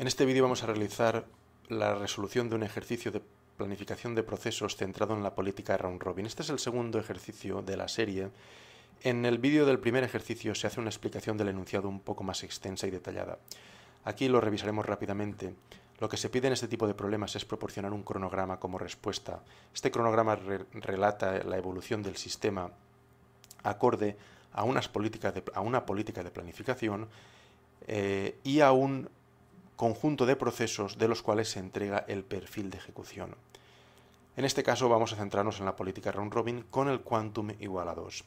En este vídeo vamos a realizar la resolución de un ejercicio de planificación de procesos centrado en la política round robin. Este es el segundo ejercicio de la serie. En el vídeo del primer ejercicio se hace una explicación del enunciado un poco más extensa y detallada. Aquí lo revisaremos rápidamente. Lo que se pide en este tipo de problemas es proporcionar un cronograma como respuesta. Este cronograma relata la evolución del sistema acorde a, unas políticas a una política de planificación eh, y a un conjunto de procesos de los cuales se entrega el perfil de ejecución. En este caso vamos a centrarnos en la política round robin con el quantum igual a 2.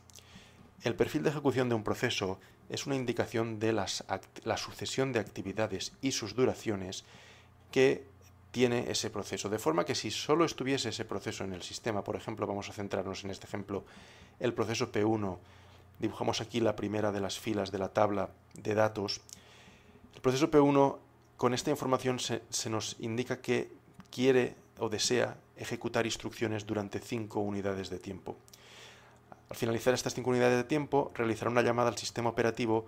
El perfil de ejecución de un proceso es una indicación de las la sucesión de actividades y sus duraciones que tiene ese proceso. De forma que si solo estuviese ese proceso en el sistema, por ejemplo, vamos a centrarnos en este ejemplo, el proceso P1, dibujamos aquí la primera de las filas de la tabla de datos, el proceso P1 con esta información se, nos indica que quiere o desea ejecutar instrucciones durante cinco unidades de tiempo. Al finalizar estas cinco unidades de tiempo, realizará una llamada al sistema operativo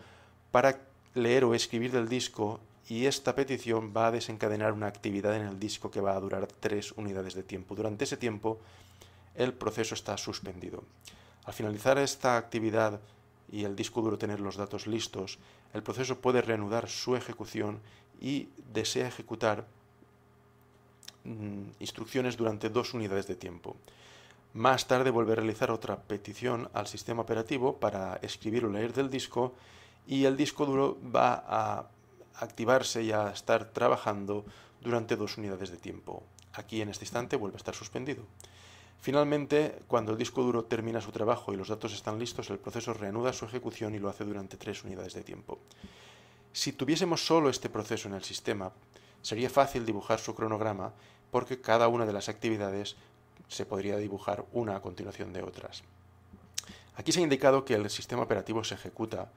para leer o escribir del disco y esta petición va a desencadenar una actividad en el disco que va a durar tres unidades de tiempo. Durante ese tiempo, el proceso está suspendido. Al finalizar esta actividad y el disco duro tener los datos listos, el proceso puede reanudar su ejecución y desea ejecutar mm, instrucciones durante dos unidades de tiempo. Más tarde vuelve a realizar otra petición al sistema operativo para escribir o leer del disco y el disco duro va a activarse y a estar trabajando durante dos unidades de tiempo. Aquí en este instante vuelve a estar suspendido. Finalmente, cuando el disco duro termina su trabajo y los datos están listos, el proceso reanuda su ejecución y lo hace durante tres unidades de tiempo. Si tuviésemos solo este proceso en el sistema, sería fácil dibujar su cronograma porque cada una de las actividades se podría dibujar una a continuación de otras. Aquí se ha indicado que el sistema operativo se ejecuta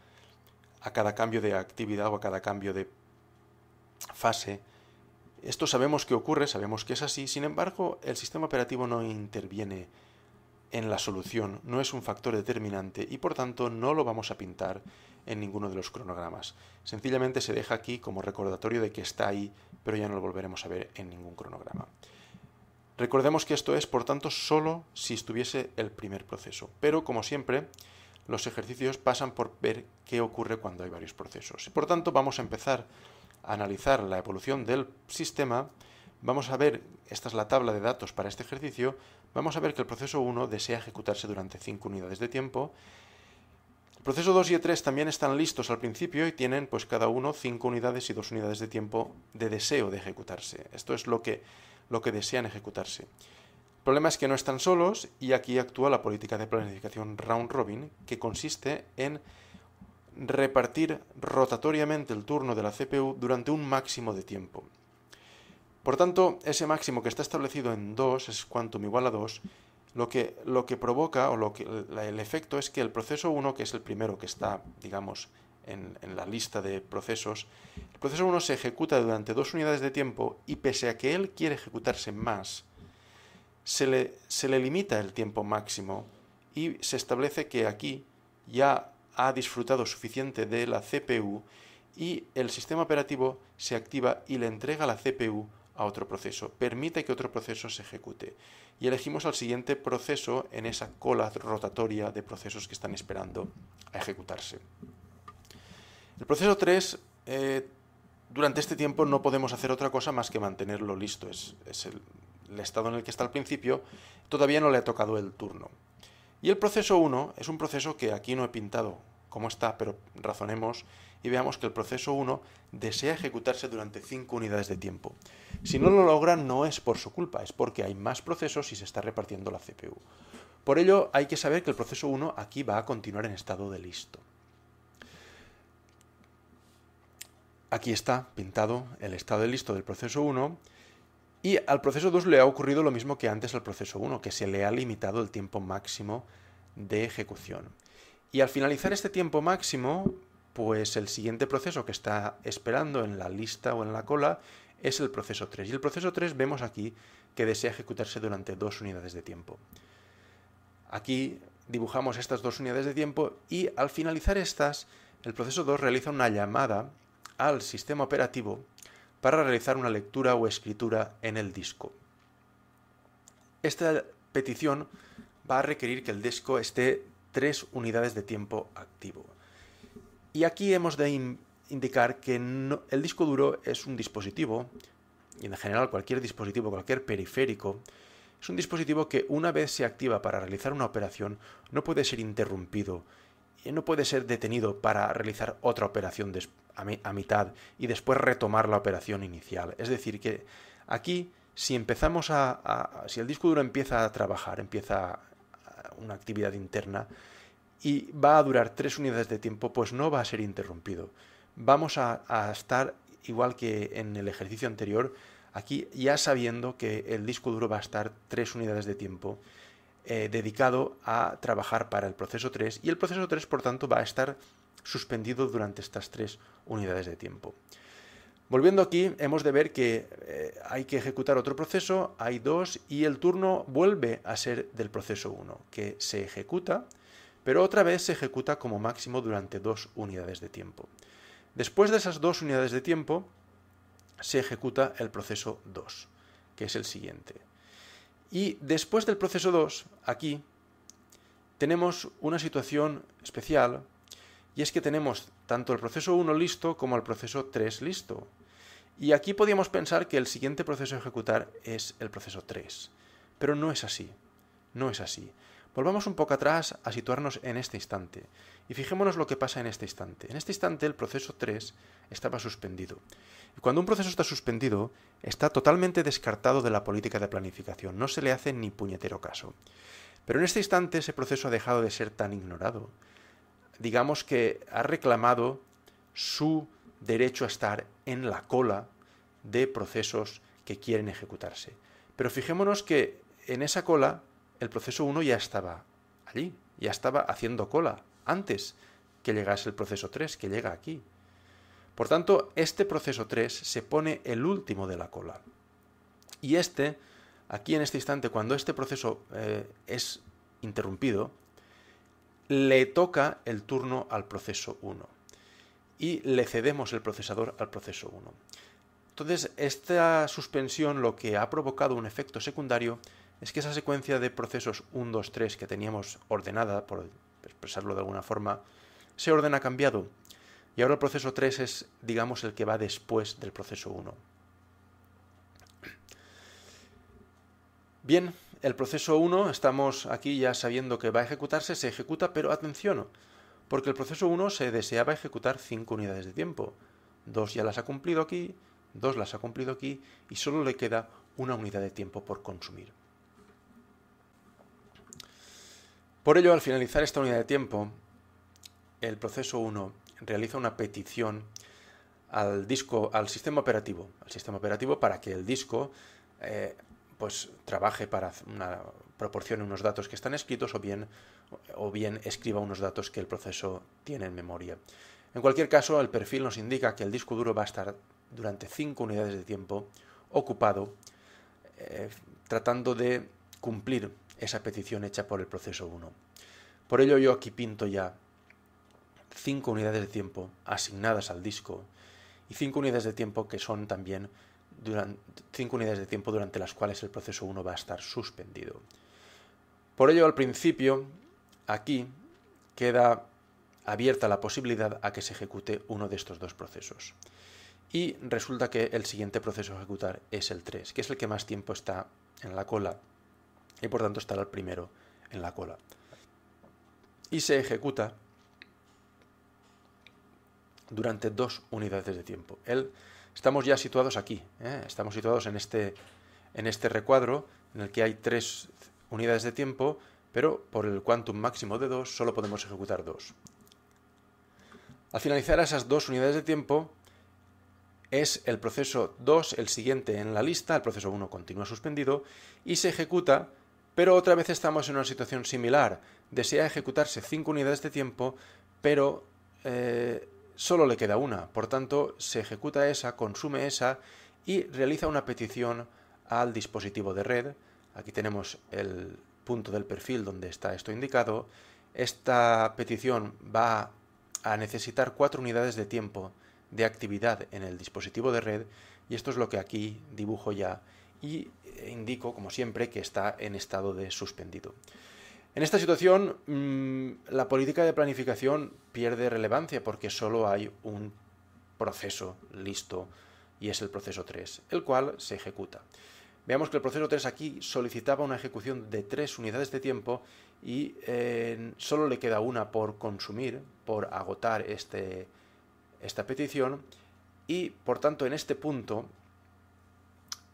a cada cambio de actividad o a cada cambio de fase. Esto sabemos que ocurre, sabemos que es así, sin embargo el sistema operativo no interviene en la solución, no es un factor determinante y por tanto no lo vamos a pintar en ninguno de los cronogramas. Sencillamente se deja aquí como recordatorio de que está ahí, pero ya no lo volveremos a ver en ningún cronograma. Recordemos que esto es, por tanto, solo si estuviese el primer proceso, pero como siempre, los ejercicios pasan por ver qué ocurre cuando hay varios procesos. Por tanto, vamos a empezar a analizar la evolución del sistema, vamos a ver, esta es la tabla de datos para este ejercicio, vamos a ver que el proceso 1 desea ejecutarse durante 5 unidades de tiempo. El proceso 2 y el 3 también están listos al principio y tienen pues cada uno 5 unidades y 2 unidades de tiempo de deseo de ejecutarse. Esto es lo que, lo que desean ejecutarse. El problema es que no están solos y aquí actúa la política de planificación round robin que consiste en repartir rotatoriamente el turno de la CPU durante un máximo de tiempo. Por tanto, ese máximo que está establecido en 2 es quantum igual a 2, lo que, lo que provoca o lo que, el efecto es que el proceso 1, que es el primero que está, digamos, en, la lista de procesos, el proceso 1 se ejecuta durante dos unidades de tiempo y pese a que él quiere ejecutarse más, se le, se le limita el tiempo máximo y se establece que aquí ya ha disfrutado suficiente de la CPU y el sistema operativo se activa y le entrega la CPU a otro proceso, permite que otro proceso se ejecute y elegimos al siguiente proceso en esa cola rotatoria de procesos que están esperando a ejecutarse. El proceso 3, eh, durante este tiempo no podemos hacer otra cosa más que mantenerlo listo, es, el, el estado en el que está al principio, todavía no le ha tocado el turno. Y el proceso 1 es un proceso que aquí no he pintado cómo está, pero razonemos y veamos que el proceso 1 desea ejecutarse durante 5 unidades de tiempo. Si no lo logran no es por su culpa, es porque hay más procesos y se está repartiendo la CPU. Por ello hay que saber que el proceso 1 aquí va a continuar en estado de listo. Aquí está pintado el estado de listo del proceso 1 y al proceso 2 le ha ocurrido lo mismo que antes al proceso 1, que se le ha limitado el tiempo máximo de ejecución. Y al finalizar este tiempo máximo, pues el siguiente proceso que está esperando en la lista o en la cola es el proceso 3. Y el proceso 3 vemos aquí que desea ejecutarse durante dos unidades de tiempo. Aquí dibujamos estas dos unidades de tiempo y al finalizar estas, el proceso 2 realiza una llamada al sistema operativo para realizar una lectura o escritura en el disco. Esta petición va a requerir que el disco esté tres unidades de tiempo activo. Y aquí hemos de indicar que el disco duro es un dispositivo, y en general cualquier dispositivo, cualquier periférico, es un dispositivo que una vez se activa para realizar una operación no puede ser interrumpido y no puede ser detenido para realizar otra operación a, mitad y después retomar la operación inicial. Es decir, que aquí si empezamos a, si el disco duro empieza a trabajar, empieza una actividad interna y va a durar tres unidades de tiempo, pues no va a ser interrumpido vamos a, estar igual que en el ejercicio anterior, aquí ya sabiendo que el disco duro va a estar tres unidades de tiempo eh, dedicado a trabajar para el proceso 3 y el proceso 3 por tanto va a estar suspendido durante estas tres unidades de tiempo. Volviendo aquí, hemos de ver que eh, hay que ejecutar otro proceso, hay dos, y el turno vuelve a ser del proceso 1, que se ejecuta, pero otra vez se ejecuta como máximo durante dos unidades de tiempo. Después de esas dos unidades de tiempo, se ejecuta el proceso 2, que es el siguiente. Y después del proceso 2, aquí, tenemos una situación especial, y es que tenemos tanto el proceso 1 listo como el proceso 3 listo. Y aquí podríamos pensar que el siguiente proceso a ejecutar es el proceso 3, pero no es así, no es así. Volvamos un poco atrás a situarnos en este instante y fijémonos lo que pasa en este instante. En este instante el proceso 3 estaba suspendido. Y cuando un proceso está suspendido, está totalmente descartado de la política de planificación, no se le hace ni puñetero caso. Pero en este instante ese proceso ha dejado de ser tan ignorado. Digamos que ha reclamado su derecho a estar en la cola de procesos que quieren ejecutarse. Pero fijémonos que en esa cola el proceso 1 ya estaba allí, ya estaba haciendo cola antes que llegase el proceso 3, que llega aquí. Por tanto, este proceso 3 se pone el último de la cola. Y este, aquí en este instante, cuando este proceso eh, es interrumpido, le toca el turno al proceso 1 y le cedemos el procesador al proceso 1. Entonces, esta suspensión lo que ha provocado un efecto secundario es que esa secuencia de procesos 1, 2, 3 que teníamos ordenada, por expresarlo de alguna forma, se ordena cambiado. Y ahora el proceso 3 es, digamos, el que va después del proceso 1. Bien, el proceso 1, estamos aquí ya sabiendo que va a ejecutarse, se ejecuta, pero atención, porque el proceso 1 se deseaba ejecutar 5 unidades de tiempo. 2 ya las ha cumplido aquí, 2 las ha cumplido aquí y solo le queda una unidad de tiempo por consumir. Por ello, al finalizar esta unidad de tiempo, el proceso 1 realiza una petición al disco, al sistema operativo, al sistema operativo para que el disco eh, pues trabaje para una, proporcione unos datos que están escritos o bien, o bien escriba unos datos que el proceso tiene en memoria. En cualquier caso, el perfil nos indica que el disco duro va a estar durante 5 unidades de tiempo ocupado eh, tratando de cumplir esa petición hecha por el proceso 1. Por ello yo aquí pinto ya 5 unidades de tiempo asignadas al disco y 5 unidades de tiempo que son también 5 unidades de tiempo durante las cuales el proceso 1 va a estar suspendido. Por ello al principio aquí queda abierta la posibilidad a que se ejecute uno de estos dos procesos. Y resulta que el siguiente proceso a ejecutar es el 3, que es el que más tiempo está en la cola y por tanto estará el primero en la cola. Y se ejecuta durante dos unidades de tiempo. estamos ya situados aquí, ¿eh? estamos situados en este, en este recuadro en el que hay tres unidades de tiempo, pero por el quantum máximo de dos solo podemos ejecutar dos. Al finalizar esas dos unidades de tiempo, es el proceso 2 el siguiente en la lista, el proceso 1 continúa suspendido y se ejecuta pero otra vez estamos en una situación similar. Desea ejecutarse 5 unidades de tiempo, pero eh, solo le queda una. Por tanto, se ejecuta esa, consume esa y realiza una petición al dispositivo de red. Aquí tenemos el punto del perfil donde está esto indicado. Esta petición va a necesitar 4 unidades de tiempo de actividad en el dispositivo de red y esto es lo que aquí dibujo ya y eh, indico, como siempre, que está en estado de suspendido. En esta situación, mm, la política de planificación pierde relevancia porque solo hay un proceso listo y es el proceso 3, el cual se ejecuta. Veamos que el proceso 3 aquí solicitaba una ejecución de tres unidades de tiempo y eh, solo le queda una por consumir, por agotar este, esta petición y por tanto en este punto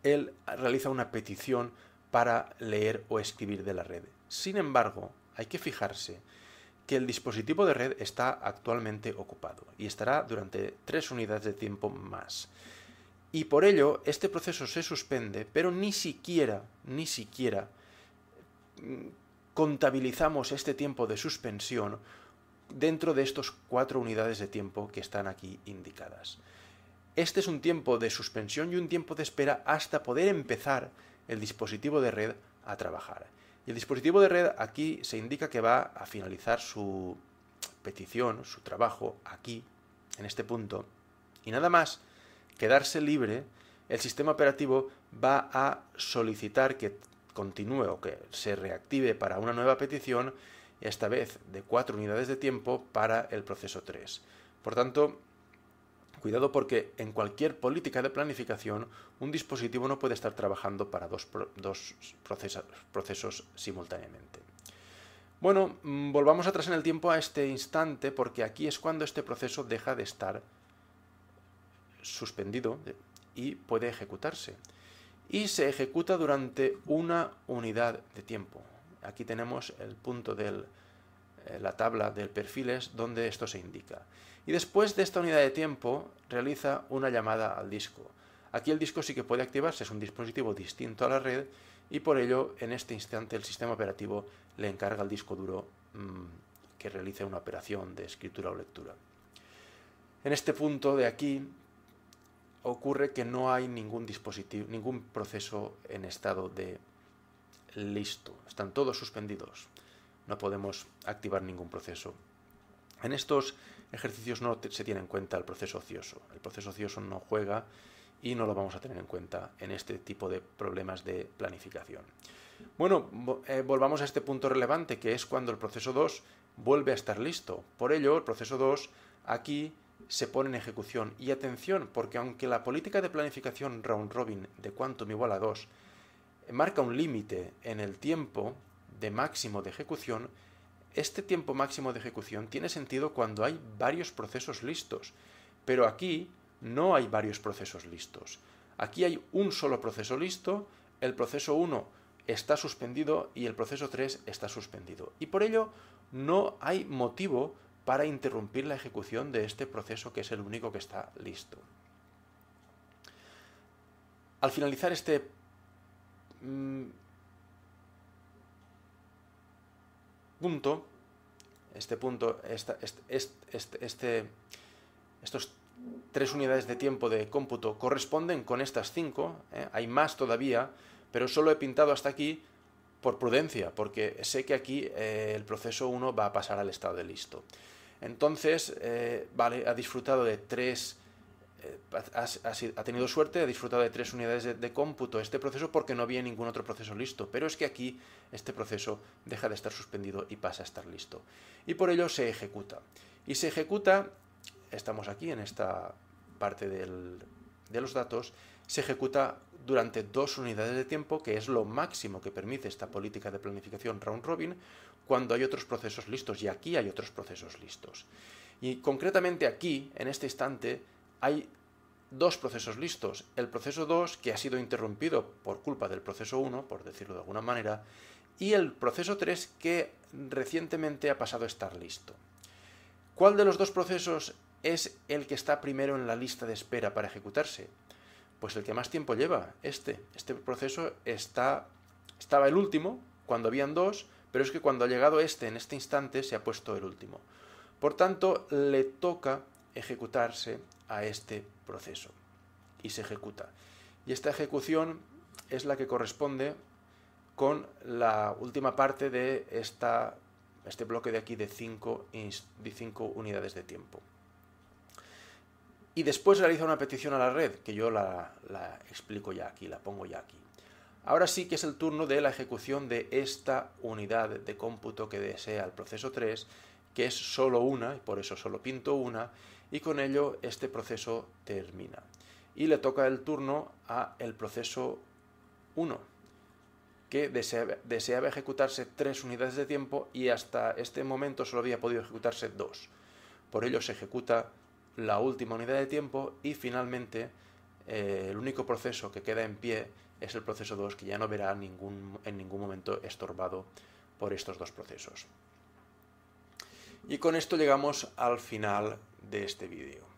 él realiza una petición para leer o escribir de la red. Sin embargo, hay que fijarse que el dispositivo de red está actualmente ocupado y estará durante tres unidades de tiempo más. Y por ello, este proceso se suspende, pero ni siquiera, ni siquiera mm, contabilizamos este tiempo de suspensión dentro de estos cuatro unidades de tiempo que están aquí indicadas. Este es un tiempo de suspensión y un tiempo de espera hasta poder empezar el dispositivo de red a trabajar. Y el dispositivo de red aquí se indica que va a finalizar su petición, su trabajo aquí, en este punto. Y nada más quedarse libre, el sistema operativo va a solicitar que continúe o que se reactive para una nueva petición, esta vez de cuatro unidades de tiempo para el proceso 3. Por tanto, Cuidado porque en cualquier política de planificación un dispositivo no puede estar trabajando para dos, procesos simultáneamente. Bueno, mm, volvamos atrás en el tiempo a este instante porque aquí es cuando este proceso deja de estar suspendido eh, y puede ejecutarse. Y se ejecuta durante una unidad de tiempo. Aquí tenemos el punto de eh, la tabla del perfiles donde esto se indica. Y después de esta unidad de tiempo realiza una llamada al disco. Aquí el disco sí que puede activarse, es un dispositivo distinto a la red y por ello en este instante el sistema operativo le encarga al disco duro mm, que realice una operación de escritura o lectura. En este punto de aquí ocurre que no hay ningún dispositivo, ningún proceso en estado de listo. Están todos suspendidos. No podemos activar ningún proceso. En estos ejercicios no se tiene en cuenta el proceso ocioso. El proceso ocioso no juega y no lo vamos a tener en cuenta en este tipo de problemas de planificación. Bueno, eh, volvamos a este punto relevante que es cuando el proceso 2 vuelve a estar listo. Por ello, el proceso 2 aquí se pone en ejecución. Y atención, porque aunque la política de planificación round robin de Quantum igual a 2 marca un límite en el tiempo de máximo de ejecución, este tiempo máximo de ejecución tiene sentido cuando hay varios procesos listos, pero aquí no hay varios procesos listos. Aquí hay un solo proceso listo, el proceso 1 está suspendido y el proceso 3 está suspendido. Y por ello no hay motivo para interrumpir la ejecución de este proceso que es el único que está listo. Al finalizar este mm, punto, este punto, esta, este, este, este, estos tres unidades de tiempo de cómputo corresponden con estas cinco, ¿eh? hay más todavía, pero solo he pintado hasta aquí por prudencia, porque sé que aquí eh, el proceso 1 va a pasar al estado de listo. Entonces, eh, vale, ha disfrutado de tres eh, ha, tenido suerte, ha disfrutado de tres unidades de, cómputo este proceso porque no había ningún otro proceso listo. Pero es que aquí este proceso deja de estar suspendido y pasa a estar listo. Y por ello se ejecuta. Y se ejecuta, estamos aquí en esta parte de los datos, se ejecuta durante dos unidades de tiempo, que es lo máximo que permite esta política de planificación round robin, cuando hay otros procesos listos. Y aquí hay otros procesos listos. Y concretamente aquí, en este instante, hay dos procesos listos. El proceso 2, que ha sido interrumpido por culpa del proceso 1, por decirlo de alguna manera, y el proceso 3, que recientemente ha pasado a estar listo. ¿Cuál de los dos procesos es el que está primero en la lista de espera para ejecutarse? Pues el que más tiempo lleva, este. Este proceso está, estaba el último, cuando habían dos, pero es que cuando ha llegado este, en este instante, se ha puesto el último. Por tanto, le toca ejecutarse a este proceso y se ejecuta. Y esta ejecución es la que corresponde con la última parte de esta, este bloque de aquí de 5 cinco unidades de tiempo. Y después realiza una petición a la red, que yo la, la explico ya aquí, la pongo ya aquí. Ahora sí que es el turno de la ejecución de esta unidad de cómputo que desea el proceso 3, que es solo una, y por eso solo pinto una, y con ello este proceso termina. Y le toca el turno a el proceso 1, que deseaba, ejecutarse 3 unidades de tiempo y hasta este momento solo había podido ejecutarse dos Por ello se ejecuta la última unidad de tiempo y finalmente eh, el único proceso que queda en pie es el proceso 2 que ya no verá ningún, en ningún momento estorbado por estos dos procesos. Y con esto llegamos al final de este vídeo.